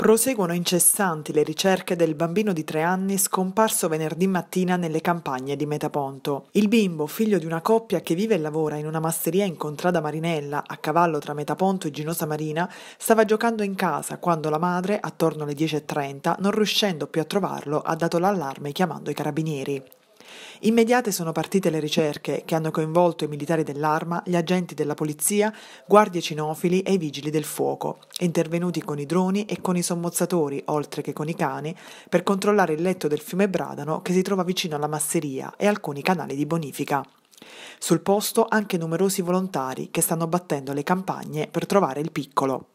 Proseguono incessanti le ricerche del bambino di tre anni scomparso venerdì mattina nelle campagne di Metaponto. Il bimbo, figlio di una coppia che vive e lavora in una masseria in contrada Marinella, a cavallo tra Metaponto e Ginosa Marina, stava giocando in casa quando la madre, attorno alle 10.30, non riuscendo più a trovarlo, ha dato l'allarme chiamando i carabinieri. Immediate sono partite le ricerche che hanno coinvolto i militari dell'arma, gli agenti della polizia, guardie cinofili e i vigili del fuoco, intervenuti con i droni e con i sommozzatori, oltre che con i cani, per controllare il letto del fiume Bradano che si trova vicino alla masseria e alcuni canali di bonifica. Sul posto anche numerosi volontari che stanno battendo le campagne per trovare il piccolo.